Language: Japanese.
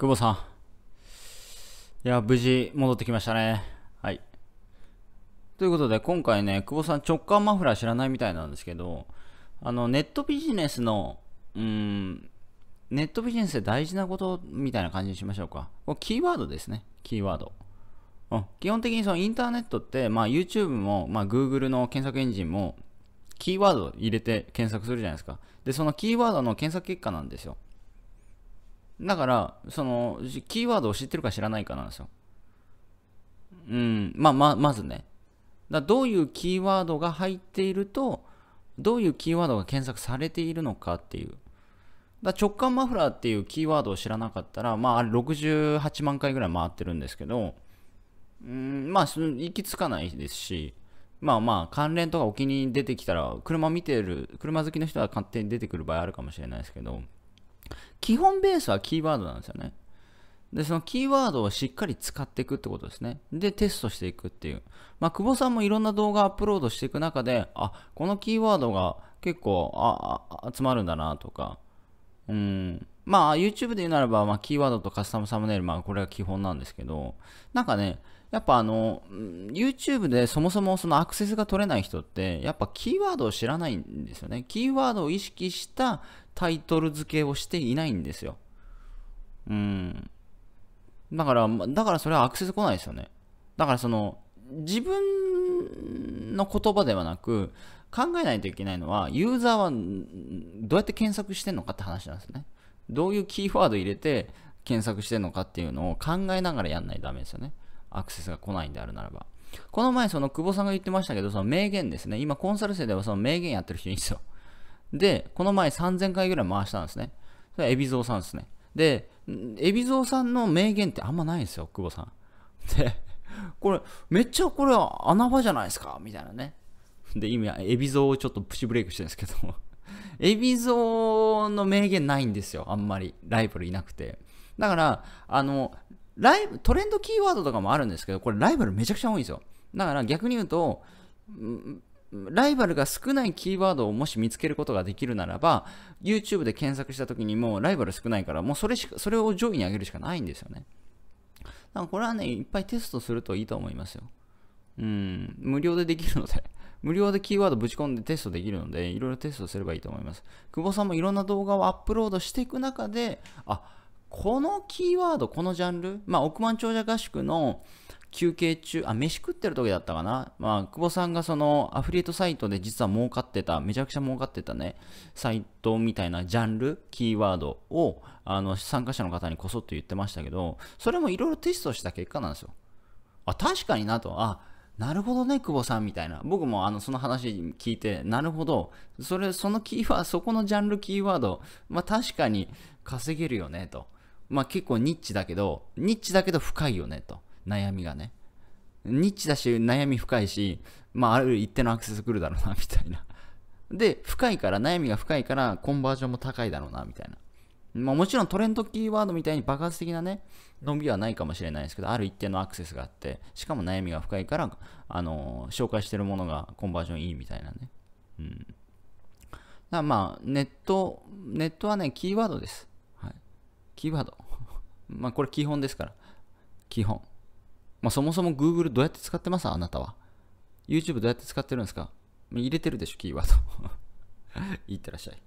久保さん。いや、無事戻ってきましたね。はい。ということで、今回ね、久保さん直感マフラー知らないみたいなんですけど、あの、ネットビジネスの、うん、ネットビジネスで大事なことみたいな感じにしましょうか。これキーワードですね。キーワード。うん、基本的にそのインターネットって、まあ、YouTube も、まあ、Google の検索エンジンもキーワード入れて検索するじゃないですか。で、そのキーワードの検索結果なんですよ。だから、その、キーワードを知ってるか知らないかなんですよ。うん、まあ、ま、まずね。だどういうキーワードが入っていると、どういうキーワードが検索されているのかっていう。だ直感マフラーっていうキーワードを知らなかったら、まあ、68万回ぐらい回ってるんですけど、うん、まあ、行き着かないですし、まあまあ、関連とかお気に出てきたら、車見てる、車好きの人は勝手に出てくる場合あるかもしれないですけど、基本ベースはキーワードなんですよね。で、そのキーワードをしっかり使っていくってことですね。で、テストしていくっていう。まあ、久保さんもいろんな動画アップロードしていく中で、あ、このキーワードが結構、あ、あ集まるんだなとか、うん。まあ、YouTube で言うならば、まあ、キーワードとカスタムサムネイル、まあ、これが基本なんですけど、なんかね、やっぱあの、YouTube でそもそもそのアクセスが取れない人って、やっぱキーワードを知らないんですよね。キーワードを意識したタイトル付けをしていないんですよ。うん。だから、だからそれはアクセス来ないですよね。だからその、自分の言葉ではなく、考えないといけないのは、ユーザーはどうやって検索してんのかって話なんですね。どういうキーワード入れて検索してんのかっていうのを考えながらやんないとダメですよね。アクセスが来ないんであるならば。この前、その久保さんが言ってましたけど、その名言ですね。今、コンサル生ではその名言やってる人いいんですよ。で、この前3000回ぐらい回したんですね。それは海老蔵さんですね。で、海老蔵さんの名言ってあんまないんですよ、久保さん。で、これ、めっちゃこれ穴場じゃないですか、みたいなね。で、今、海老蔵をちょっとプチブレイクしてるんですけど、海老蔵の名言ないんですよ、あんまり。ライバルいなくて。だから、あの、ライブ、トレンドキーワードとかもあるんですけど、これライバルめちゃくちゃ多いんですよ。だから逆に言うと、ライバルが少ないキーワードをもし見つけることができるならば、YouTube で検索した時にもうライバル少ないから、もうそれしか、それを上位に上げるしかないんですよね。だからこれはね、いっぱいテストするといいと思いますよ。うん、無料でできるので 無料でキーワードぶち込んでテストできるので、いろいろテストすればいいと思います。久保さんもいろんな動画をアップロードしていく中で、あ、このキーワード、このジャンル、まあ、億万長者合宿の休憩中、あ、飯食ってる時だったかな。まあ、久保さんがそのアフリエイトサイトで実は儲かってた、めちゃくちゃ儲かってたね、サイトみたいなジャンル、キーワードを、あの、参加者の方にこそっと言ってましたけど、それもいろいろテストした結果なんですよ。あ、確かになと、あ、なるほどね、久保さんみたいな。僕もあのその話聞いて、なるほど。それ、そのキーワード、そこのジャンルキーワード、まあ確かに稼げるよね、と。まあ結構ニッチだけど、ニッチだけど深いよねと。悩みがね。ニッチだし悩み深いし、まあある一定のアクセス来るだろうなみたいな。で、深いから、悩みが深いからコンバージョンも高いだろうなみたいな。まあ、もちろんトレンドキーワードみたいに爆発的なね、伸びはないかもしれないですけど、ある一定のアクセスがあって、しかも悩みが深いから、あのー、紹介してるものがコンバージョンいいみたいなね。うん。だまあ、ネット、ネットはね、キーワードです。キーワード。まあこれ基本ですから。基本。まあそもそも Google どうやって使ってますあなたは。YouTube どうやって使ってるんですか入れてるでしょ、キーワード。い ってらっしゃい。